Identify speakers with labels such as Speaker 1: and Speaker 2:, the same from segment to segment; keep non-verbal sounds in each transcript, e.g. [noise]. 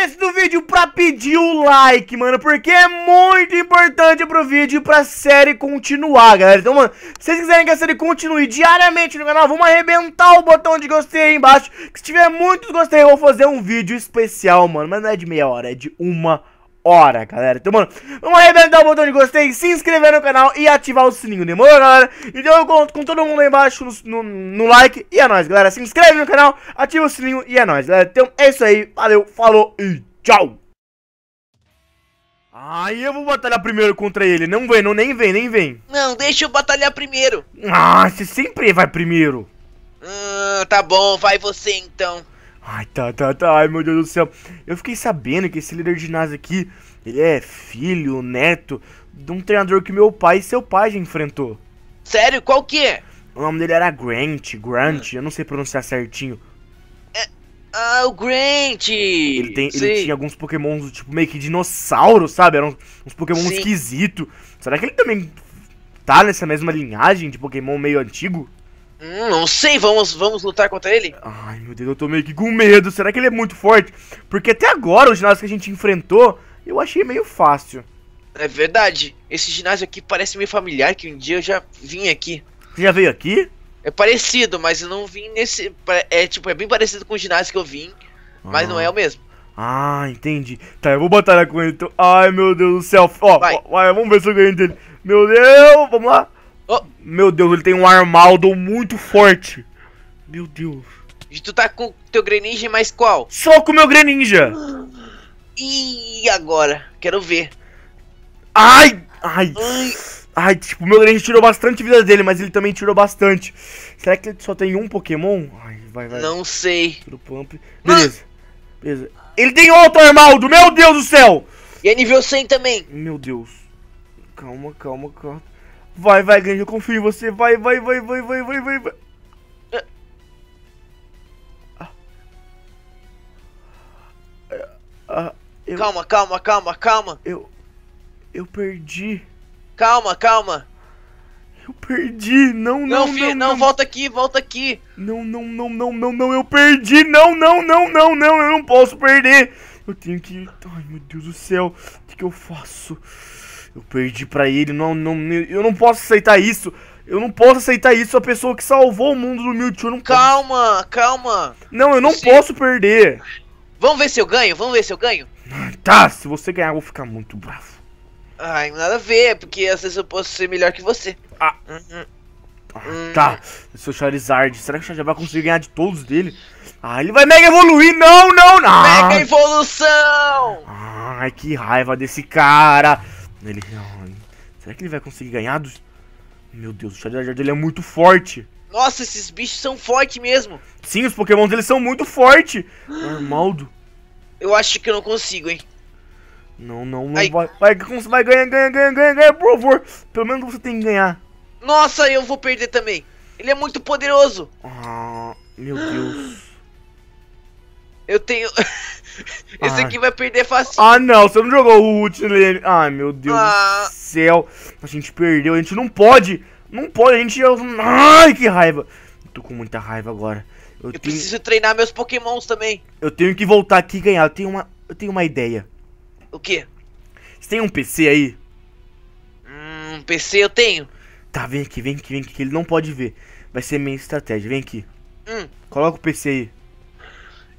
Speaker 1: começo do vídeo pra pedir o like, mano, porque é muito importante pro vídeo e pra série continuar, galera. Então, mano, se vocês quiserem que a série continue diariamente no canal, vamos arrebentar o botão de gostei aí embaixo, que se tiver muitos gostei eu vou fazer um vídeo especial, mano, mas não é de meia hora, é de uma hora hora, galera. Então, mano, vamos arrebentar o botão de gostei, se inscrever no canal e ativar o sininho, demorou, galera? Então eu conto com todo mundo aí embaixo no, no, no, like e é nóis, galera. Se inscreve no canal, ativa o sininho e é nóis, galera. Então é isso aí, valeu, falou e tchau! Aí eu vou batalhar primeiro contra ele. Não vem, não, nem vem, nem vem.
Speaker 2: Não, deixa eu batalhar primeiro.
Speaker 1: Ah, você sempre vai primeiro.
Speaker 2: Ah, tá bom, vai você então.
Speaker 1: Ai, tá, tá, tá. Ai, meu Deus do céu. Eu fiquei sabendo que esse líder de ginásio aqui, ele é filho, neto de um treinador que meu pai e seu pai já enfrentou.
Speaker 2: Sério? Qual que é?
Speaker 1: O nome dele era Grant, Grant, hum. eu não sei pronunciar certinho. É,
Speaker 2: ah, o Grant! Ele, tem, ele tinha
Speaker 1: alguns pokémons, tipo, meio que dinossauro, sabe? Eram uns, pokémons esquisitos. Será que ele também tá nessa mesma linhagem de pokémon meio antigo?
Speaker 2: Hum, não sei, vamos, vamos lutar contra ele?
Speaker 1: Ai, meu Deus, eu tô meio que com medo. Será que ele é muito forte? Porque até agora, os ginásios que a gente enfrentou, eu achei meio fácil.
Speaker 2: É verdade. Esse ginásio aqui parece meio familiar, que um dia eu já vim aqui. Você já veio aqui? É parecido, mas eu não vim nesse... É, tipo, é bem parecido com o ginásio que eu vim, mas ah. não é o mesmo.
Speaker 1: Ah, entendi. Tá, eu vou batalhar com ele então. Ai, meu Deus do céu. Ó, vai. ó, vai, vamos ver se eu ganho dele. Meu Deus, vamos lá. Oh. Meu Deus, ele tem um armaldo muito forte. Meu Deus.
Speaker 2: E tu tá com teu Greninja, mas qual?
Speaker 1: Só com meu Greninja.
Speaker 2: E agora? Quero ver.
Speaker 1: Ai! Ai! Ai, ai tipo, meu Greninja tirou bastante vida dele, mas ele também tirou bastante. Será que ele só tem um Pokémon? Ai,
Speaker 2: vai, vai. Não sei.
Speaker 1: Beleza. Beleza. Ele tem outro Armaldo, meu Deus do céu!
Speaker 2: E é nível 100 também. Meu
Speaker 1: Deus. Calma, calma, calma. Vai, vai, Grande, eu confio em você. Vai, vai, vai, vai,
Speaker 2: vai, vai, vai. vai. Ah. Ah, eu... Calma, calma, calma, calma. Eu. Eu perdi. Calma, calma. Eu perdi. Não, não, não. Filho, não, não, volta aqui, volta aqui. Não, não, não, não, não, não. Eu perdi. Não, não, não, não,
Speaker 1: não. Eu não posso perder. Eu tenho que. Ai, meu Deus do céu. O que, que eu faço? Eu perdi para ele, não, não, eu não posso aceitar isso. Eu não posso aceitar isso, a pessoa que salvou o mundo do Mewtwo não Calma, posso. calma. Não, eu não Sim. posso perder.
Speaker 2: Vamos ver se eu ganho, vamos ver se eu ganho. Tá, se você ganhar eu vou ficar muito bravo. Ai, nada a ver, porque às vezes eu posso ser melhor que você. Ah. Uhum. Ah, hum.
Speaker 1: Tá, seu Charizard, será que o Charizard vai conseguir ganhar de todos dele? Ah, ele vai mega evoluir, não, não, não! Mega
Speaker 2: evolução!
Speaker 1: Ai, que raiva desse cara! Ele. Será que ele vai conseguir ganhar dos. Meu Deus, o Charizard dele é muito forte.
Speaker 2: Nossa, esses bichos são fortes mesmo.
Speaker 1: Sim, os Pokémon deles são muito fortes. Armaldo.
Speaker 2: Eu acho que eu não consigo, hein.
Speaker 1: Não, não, não vai. Vai, vai ganhar, ganha, ganha, ganha, ganha, por favor. Pelo menos você tem que ganhar.
Speaker 2: Nossa, eu vou perder também. Ele é muito poderoso. Ah, meu Deus. Eu tenho. [laughs]
Speaker 1: [laughs] Esse ah. aqui
Speaker 2: vai perder fácil.
Speaker 1: Ah, não, você não jogou o último. Ai, meu Deus ah. do céu. A gente perdeu, a gente não pode. Não pode, a gente. Ai, que raiva. tô com muita raiva agora. Eu, eu tenho... preciso
Speaker 2: treinar meus pokémons também.
Speaker 1: Eu tenho que voltar aqui e ganhar. Eu tenho uma, eu tenho uma ideia. O quê? Você tem um PC aí?
Speaker 2: Hum, PC eu tenho.
Speaker 1: Tá, vem aqui, vem aqui, vem aqui, ele não pode ver. Vai ser minha estratégia, vem aqui. Hum. Coloca o PC aí.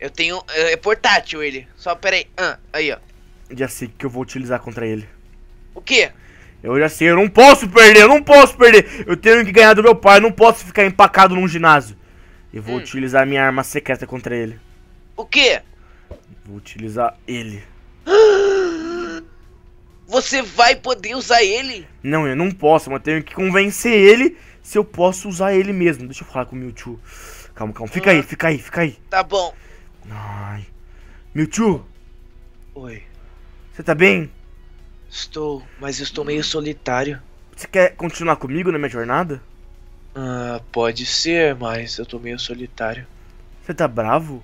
Speaker 2: Eu tenho. Eh, é portátil ele. Só aí, Ah, aí, ó.
Speaker 1: Já sei que eu vou utilizar contra ele. O quê? Eu já sei, eu não posso perder, eu não posso perder. Eu tenho que ganhar do meu pai, eu não posso ficar empacado num ginásio. Eu vou hum. utilizar minha arma secreta contra ele. O quê? Vou utilizar ele. [gasps]
Speaker 2: Você vai poder usar ele?
Speaker 1: Não, eu não posso, mas tenho que convencer ele se eu posso usar ele mesmo. Deixa eu falar com o Mewtwo. Calma, calma. Fica hum. aí, fica aí, fica aí. Tá bom. Ai. Mewtwo! Oi. Você tá bem? Estou, mas estou meio solitário. Você quer continuar comigo na minha jornada? Ah,
Speaker 2: pode ser, mas eu tô meio solitário. Você tá bravo?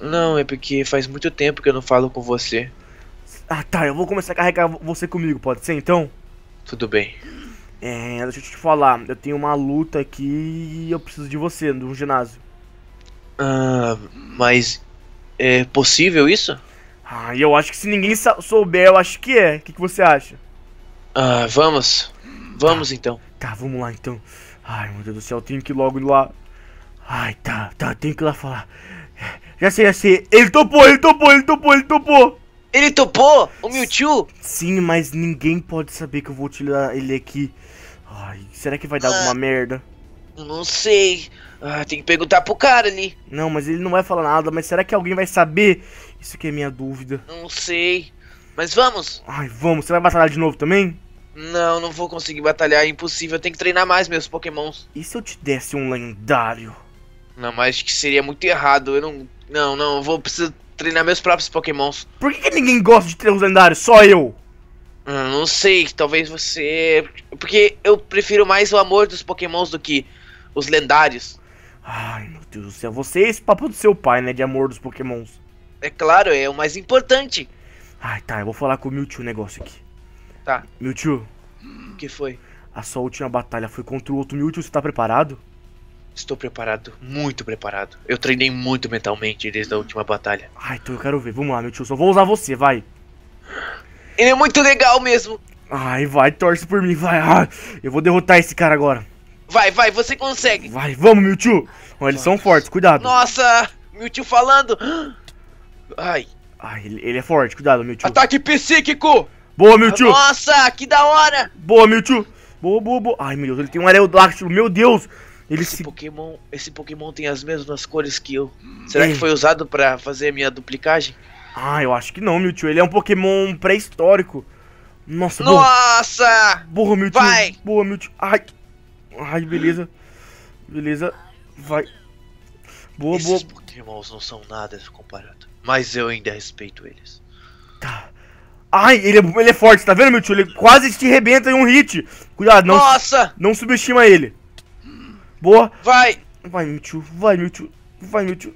Speaker 2: Não, é porque faz muito tempo que eu não falo com você.
Speaker 1: Ah tá, eu vou começar a carregar você comigo, pode ser então? Tudo bem. É, deixa eu te falar, eu tenho uma luta aqui e eu preciso de você no ginásio.
Speaker 2: Ah, mas é possível isso? Ah, eu acho que
Speaker 1: se ninguém souber, eu acho que é. O que, que você acha? Ah, vamos. Vamos tá. então. Tá, vamos lá então. Ai, meu Deus do céu, eu tenho que ir logo lá. Ai, tá, tá, tenho que ir lá falar. Já sei, já sei. Ele topou, ele topou, ele topou, ele topou. Ele topou? O Mewtwo? Sim, mas ninguém pode saber que eu vou utilizar ele aqui. Ai, será que vai dar ah. alguma merda?
Speaker 2: Eu não sei. Ah, tem que perguntar pro cara ali.
Speaker 1: Não, mas ele não vai falar nada, mas será que alguém vai saber? Isso que é minha dúvida.
Speaker 2: Não sei. Mas vamos!
Speaker 1: Ai, vamos, você vai batalhar de novo também?
Speaker 2: Não, não vou conseguir batalhar, é impossível. Eu tenho que treinar mais meus pokémons.
Speaker 1: E se eu te desse um lendário?
Speaker 2: Não, mas acho que seria muito errado. Eu não. Não, não, eu vou precisar treinar meus próprios pokémons.
Speaker 1: Por que, que ninguém gosta de ter os lendários? Só eu!
Speaker 2: Ah, não sei, talvez você. Porque eu prefiro mais o amor dos pokémons do que os lendários.
Speaker 1: Ai, meu Deus do céu, você é esse papo do seu pai, né, de amor dos pokémons.
Speaker 2: É claro, é o mais importante.
Speaker 1: Ai, tá, eu vou falar com o Mewtwo um negócio aqui.
Speaker 2: Tá. Mewtwo. O que foi?
Speaker 1: A sua última batalha foi contra o outro Mewtwo, você tá
Speaker 2: preparado? Estou preparado, muito preparado. Eu treinei muito mentalmente desde a última batalha.
Speaker 1: Ai, então eu quero ver. Vamos lá, Mewtwo, só vou usar você, vai.
Speaker 2: Ele é muito legal mesmo.
Speaker 1: Ai, vai, torce por mim, vai. Ai, eu vou derrotar esse cara agora.
Speaker 2: Vai, vai, você consegue.
Speaker 1: Vai, vamos, Mewtwo. Vai. Eles são fortes, cuidado.
Speaker 2: Nossa, Mewtwo falando. Ai.
Speaker 1: Ai, ele, ele é forte, cuidado, Mewtwo.
Speaker 2: Ataque psíquico. Boa, Mewtwo. Nossa, que da hora.
Speaker 1: Boa, Mewtwo. Boa, boa, boa. Ai, meu Deus, ele tem um Aerodactyl, meu Deus.
Speaker 2: Ele esse, se... Pokémon, esse Pokémon tem as mesmas cores que eu. Será é. que foi usado pra fazer a minha duplicagem? Ah, eu acho que não, Mewtwo. Ele é um
Speaker 1: Pokémon pré-histórico. Nossa,
Speaker 2: Nossa!
Speaker 1: Boa, boa Mewtwo. Vai! Boa, Mewtwo. Ai, Ai, beleza. Beleza. Vai. Boa, Esses boa. Esses
Speaker 2: pokémons não são nada comparado. Mas eu ainda respeito eles.
Speaker 1: Tá. Ai, ele é, ele é forte, tá vendo, meu tio? Ele quase te rebenta em um hit. Cuidado, não. Nossa! Não subestima ele. Boa. Vai! Vai, meu tio. Vai, meu tio. Vai, meu tio.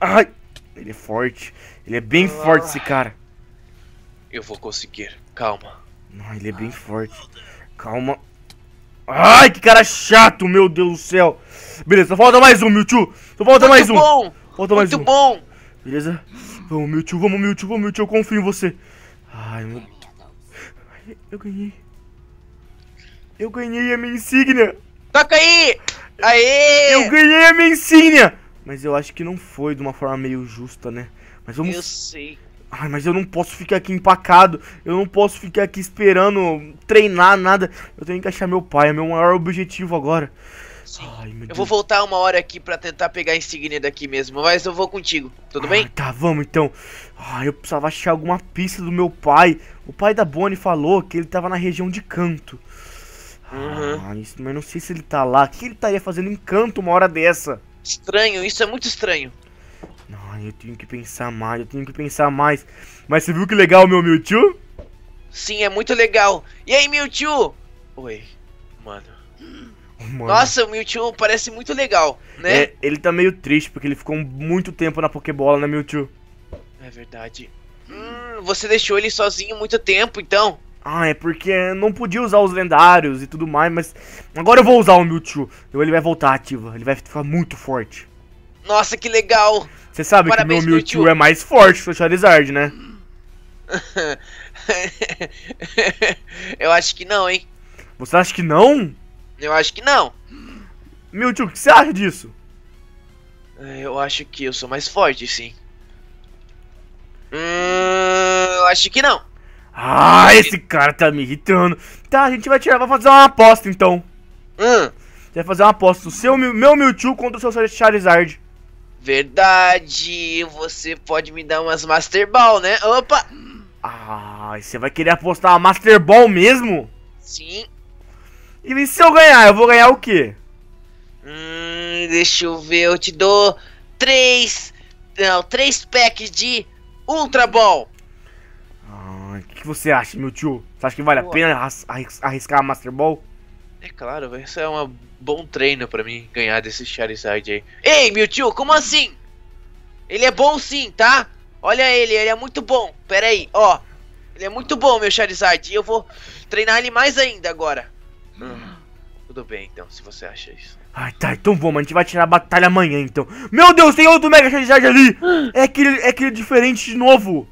Speaker 1: Ai. Ele é forte. Ele é bem ah. forte, esse cara.
Speaker 2: Eu vou conseguir. Calma.
Speaker 1: Não, ele é bem forte. Calma. Ai, que cara chato, meu Deus do céu. Beleza, falta mais um, Mewtwo. Só falta Muito mais bom. um. Falta mais Muito um. bom. Beleza? Vamos, Mewtwo, vamos, Mewtwo, vamos, Mewtwo, eu confio em você. Ai, meu... eu ganhei. Eu ganhei a minha insígnia. Toca aí! Aê! Eu ganhei a minha insígnia! Mas eu acho que não foi de uma forma meio justa, né? Mas vamos... Eu sei. Ai, mas eu não posso ficar aqui empacado. Eu não posso ficar aqui esperando treinar nada. Eu tenho que achar meu pai, é meu maior objetivo agora.
Speaker 2: Sim. Ai, eu vou voltar uma hora aqui para tentar pegar a insígnia daqui mesmo, mas eu vou contigo, tudo ah, bem?
Speaker 1: Tá, vamos então. Ai, ah, eu precisava achar alguma pista do meu pai. O pai da Bonnie falou que ele tava na região de canto. Uhum. Ah, isso, mas não sei se ele tá lá. O que ele estaria fazendo em canto uma hora dessa?
Speaker 2: Estranho, isso é muito estranho
Speaker 1: eu tenho que pensar mais, eu tenho que pensar mais. Mas você viu que legal meu Mewtwo?
Speaker 2: Sim, é muito legal. E aí, Mewtwo? Oi, mano. mano. Nossa, o Mewtwo parece muito legal, né? É,
Speaker 1: ele tá meio triste porque ele ficou muito tempo na Pokébola, né, Mewtwo?
Speaker 2: É verdade. Hum, você deixou ele sozinho muito tempo, então?
Speaker 1: Ah, é porque não podia usar os lendários e tudo mais, mas agora eu vou usar o Mewtwo. Então ele vai voltar ativo, ele vai ficar muito forte.
Speaker 2: Nossa, que legal!
Speaker 1: Você sabe Parabéns, que meu Mewtwo, Mewtwo, é mais forte que o Charizard, né?
Speaker 2: [laughs] Eu acho que não, hein?
Speaker 1: Você acha que não?
Speaker 2: Eu acho que não. Mewtwo, o que você acha disso? Eu acho que eu sou mais forte, sim. Hum, eu acho que não. Ah, esse cara
Speaker 1: tá me irritando. Tá, a gente vai tirar, vai fazer uma aposta então. Hum. Você vai fazer uma aposta O seu, meu Mewtwo contra o seu Charizard.
Speaker 2: Verdade, você pode me dar umas Master Ball, né? Opa!
Speaker 1: Ah, você vai querer apostar uma Master Ball mesmo? Sim. E se eu ganhar, eu vou ganhar o quê?
Speaker 2: Hum, deixa eu ver, eu te dou três. Não, três packs de Ultra Ball.
Speaker 1: Ah, o que, que, você acha, meu tio? Você acha que vale Boa. a pena arriscar a Master Ball?
Speaker 2: É claro, vai ser é um bom treino para mim ganhar desse Charizard aí. Ei, tio, como assim? Ele é bom sim, tá? Olha ele, ele é muito bom. Pera aí, ó. Ele é muito bom, meu Charizard. E eu vou treinar ele mais ainda agora. Hum, tudo bem, então, se você acha isso.
Speaker 1: Ai, tá, então vamos, a gente vai tirar a batalha amanhã, então. Meu Deus, tem outro Mega Charizard ali! Hum. É aquele, é aquele diferente de novo!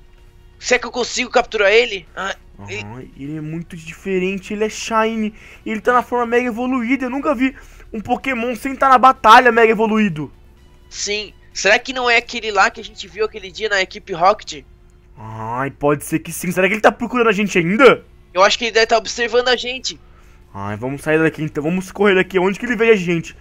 Speaker 1: Será que eu consigo capturar ele? Ah, Uhum, Ele é muito diferente, ele é shiny, ele tá na forma mega evoluída. Eu nunca vi um Pokémon sem estar tá na batalha mega evoluído.
Speaker 2: Sim, será que não é aquele lá que a gente viu aquele dia na equipe Rocket?
Speaker 1: Ai, pode ser que sim. Será que ele tá procurando a gente ainda?
Speaker 2: Eu acho que ele deve estar tá observando a gente.
Speaker 1: Ai, vamos sair daqui então, vamos correr daqui, onde que ele veio a gente?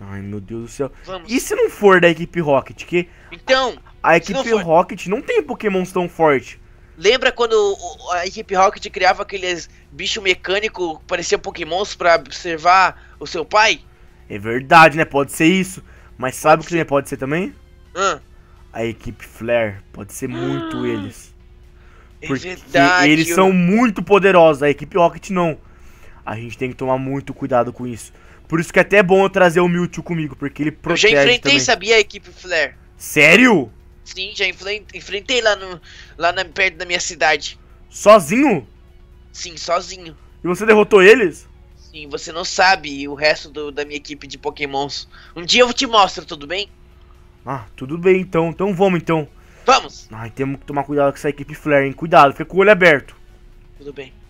Speaker 1: Ai, meu Deus do céu. Vamos. E se não for da equipe Rocket? Que então, a, a equipe Rocket não tem Pokémons tão forte.
Speaker 2: Lembra quando a equipe Rocket criava aqueles bicho mecânico que parecia pokémons para observar o seu pai?
Speaker 1: É verdade, né? Pode ser isso. Mas sabe o que ser. pode ser também? A equipe Flare. Pode ser muito ah. eles. É porque é verdade, eles eu... são muito poderosos. A equipe Rocket não. A gente tem que tomar muito cuidado com isso. Por isso que é até bom eu trazer o Mewtwo comigo, porque ele protege Eu já enfrentei, também. sabia,
Speaker 2: a equipe Flare.
Speaker 1: Sério?
Speaker 2: Sim, já enfrentei lá, no, lá na, perto da minha cidade.
Speaker 1: Sozinho?
Speaker 2: Sim, sozinho.
Speaker 1: E você derrotou eles?
Speaker 2: Sim, você não sabe o resto do, da minha equipe de pokémons. Um dia eu te mostro, tudo bem?
Speaker 1: Ah, tudo bem então. Então vamos então. Vamos! Ai, temos que tomar cuidado com essa equipe Flare, hein? Cuidado, fica com o olho aberto.
Speaker 2: Tudo bem.